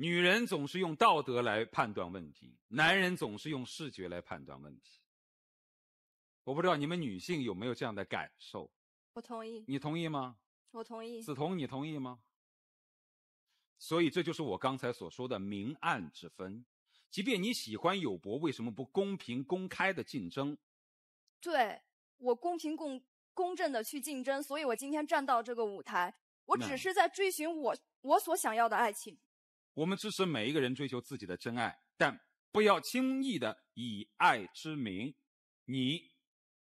女人总是用道德来判断问题，男人总是用视觉来判断问题。我不知道你们女性有没有这样的感受？我同意。你同意吗？我同意。子彤，你同意吗？所以这就是我刚才所说的明暗之分。即便你喜欢有博，为什么不公平公开的竞争？对，我公平公公正的去竞争，所以我今天站到这个舞台，我只是在追寻我我所想要的爱情。我们支持每一个人追求自己的真爱，但不要轻易的以爱之名。你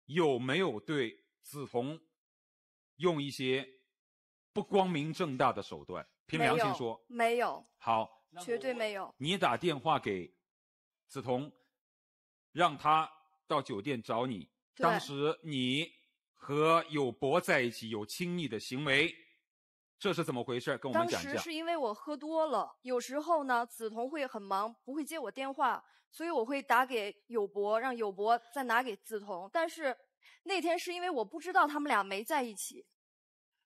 有没有对梓潼用一些不光明正大的手段？凭良心说，没有。好，绝对没有。你打电话给梓潼，让他到酒店找你。当时你和有博在一起有亲密的行为。这是怎么回事？跟我们讲一下。当时是因为我喝多了，有时候呢，梓潼会很忙，不会接我电话，所以我会打给友博，让友博再拿给梓潼。但是那天是因为我不知道他们俩没在一起，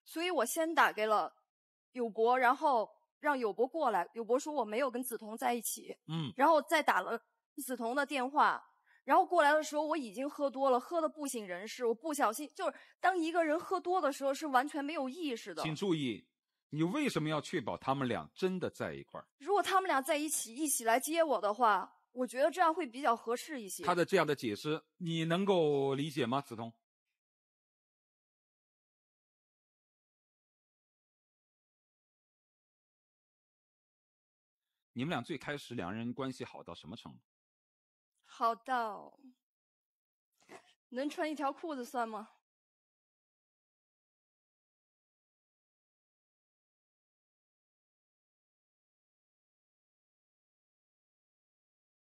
所以我先打给了友博，然后让友博过来。友博说我没有跟梓潼在一起，嗯，然后再打了梓潼的电话，然后过来的时候我已经喝多了，喝得不省人事。我不小心，就是当一个人喝多的时候是完全没有意识的。请注意。你为什么要确保他们俩真的在一块儿？如果他们俩在一起，一起来接我的话，我觉得这样会比较合适一些。他的这样的解释，你能够理解吗？子彤，你们俩最开始两人关系好到什么程度？好到能穿一条裤子算吗？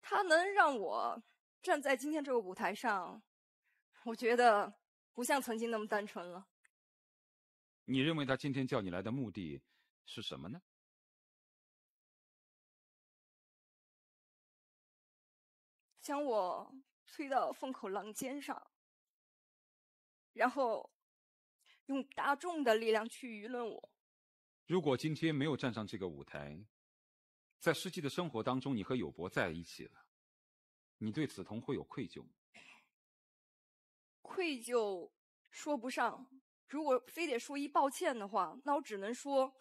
他能让我站在今天这个舞台上，我觉得不像曾经那么单纯了。你认为他今天叫你来的目的是什么呢？将我推到风口浪尖上，然后用大众的力量去舆论我。如果今天没有站上这个舞台。在实际的生活当中，你和友博在一起了，你对梓潼会有愧疚？愧疚说不上，如果非得说一抱歉的话，那我只能说，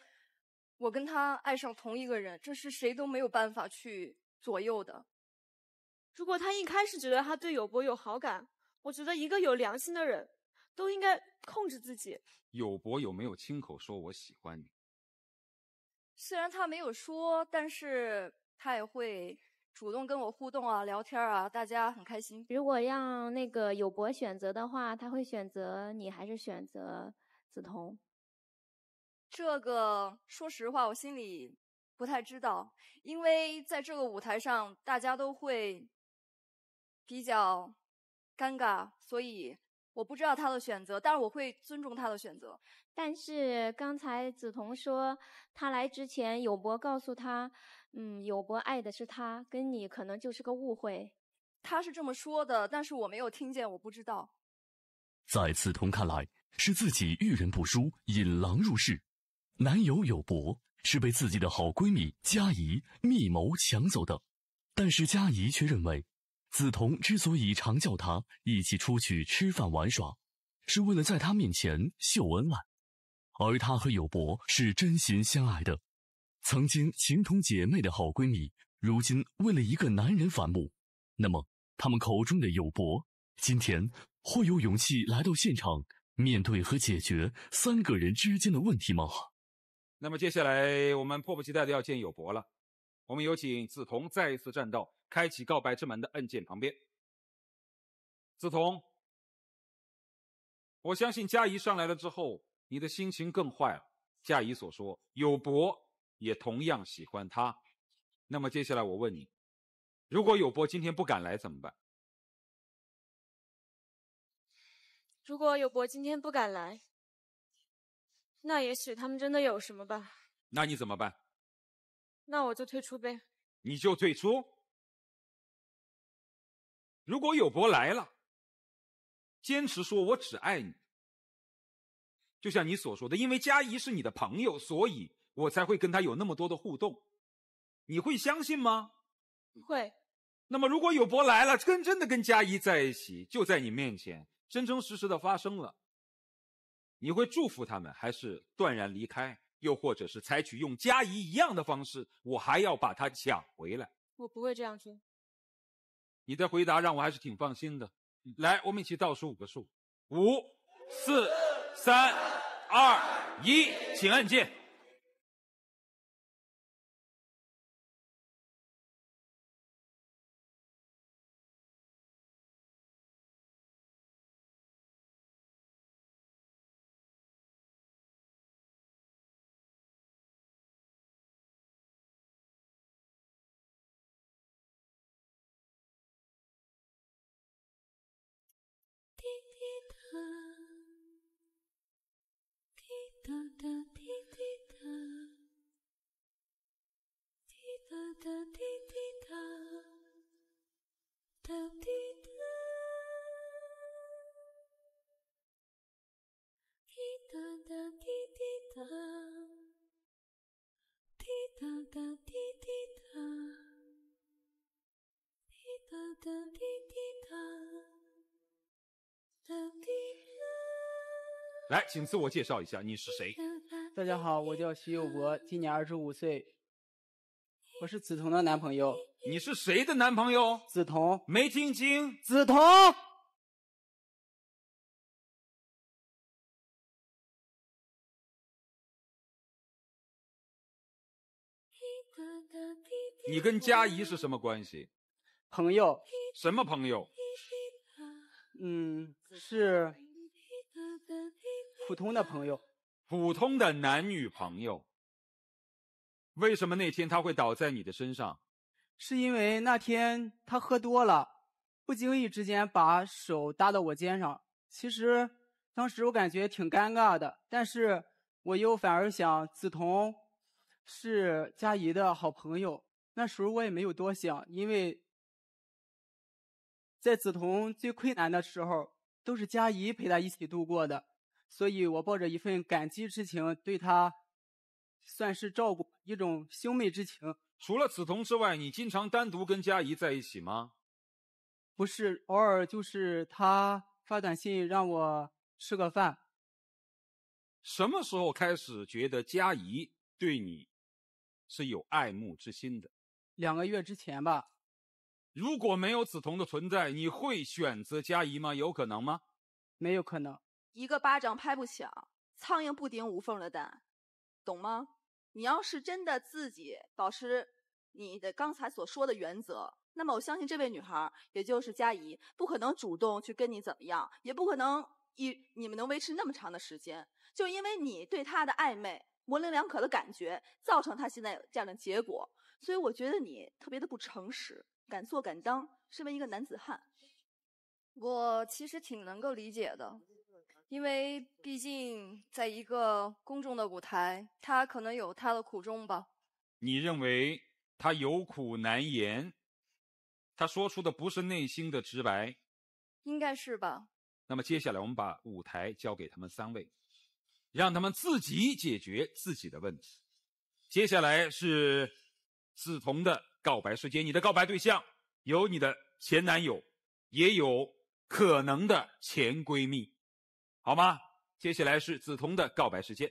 我跟他爱上同一个人，这是谁都没有办法去左右的。如果他一开始觉得他对友博有好感，我觉得一个有良心的人，都应该控制自己。友博有没有亲口说我喜欢你？虽然他没有说，但是他也会主动跟我互动啊，聊天啊，大家很开心。如果让那个友博选择的话，他会选择你还是选择梓潼？这个说实话，我心里不太知道，因为在这个舞台上，大家都会比较尴尬，所以。我不知道他的选择，但是我会尊重他的选择。但是刚才梓潼说，她来之前友博告诉她，嗯，友博爱的是她，跟你可能就是个误会。她是这么说的，但是我没有听见，我不知道。在梓潼看来，是自己遇人不淑，引狼入室。男友友博是被自己的好闺蜜佳怡密谋抢走的，但是佳怡却认为。梓潼之所以常叫他一起出去吃饭玩耍，是为了在她面前秀恩爱。而他和友博是真心相爱的，曾经情同姐妹的好闺蜜，如今为了一个男人反目。那么，他们口中的友博，今天会有勇气来到现场，面对和解决三个人之间的问题吗？那么接下来，我们迫不及待的要见友博了。我们有请梓潼再一次站到。开启告白之门的按键旁边，梓潼，我相信佳怡上来了之后，你的心情更坏了。佳怡所说，有博也同样喜欢她，那么接下来我问你，如果有博今天不敢来怎么办？如果有博今天不敢来，那也许他们真的有什么吧？那你怎么办？那我就退出呗。你就退出？如果有博来了，坚持说我只爱你，就像你所说的，因为佳怡是你的朋友，所以我才会跟他有那么多的互动，你会相信吗？会。那么，如果有博来了，真真的跟佳怡在一起，就在你面前，真真实实的发生了，你会祝福他们，还是断然离开，又或者是采取用佳怡一样的方式，我还要把他抢回来？我不会这样做。你的回答让我还是挺放心的。来，我们一起倒数五个数：五、四、三、二、一，请按键。来，请自我介绍一下，你是谁？大家好，我叫徐有博，今年二十五岁，我是梓潼的男朋友。你是谁的男朋友？梓潼。没听清。梓潼。你跟佳怡是什么关系？朋友。什么朋友？嗯，是。普通的朋友，普通的男女朋友。为什么那天他会倒在你的身上？是因为那天他喝多了，不经意之间把手搭到我肩上。其实当时我感觉挺尴尬的，但是我又反而想，梓潼是佳怡的好朋友。那时候我也没有多想，因为在梓潼最困难的时候，都是佳怡陪他一起度过的。所以，我抱着一份感激之情对他，算是照顾一种兄妹之情。除了梓潼之外，你经常单独跟佳怡在一起吗？不是，偶尔就是他发短信让我吃个饭。什么时候开始觉得佳怡对你是有爱慕之心的？两个月之前吧。如果没有梓潼的存在，你会选择佳怡吗？有可能吗？没有可能。一个巴掌拍不响，苍蝇不叮无缝的蛋，懂吗？你要是真的自己保持你的刚才所说的原则，那么我相信这位女孩，也就是佳怡，不可能主动去跟你怎么样，也不可能一你们能维持那么长的时间，就因为你对她的暧昧、模棱两可的感觉，造成她现在有这样的结果。所以我觉得你特别的不诚实，敢做敢当，身为一个男子汉，我其实挺能够理解的。因为毕竟在一个公众的舞台，他可能有他的苦衷吧。你认为他有苦难言，他说出的不是内心的直白，应该是吧？那么接下来我们把舞台交给他们三位，让他们自己解决自己的问题。接下来是梓潼的告白时间，你的告白对象有你的前男友，也有可能的前闺蜜。好吗？接下来是梓潼的告白时间。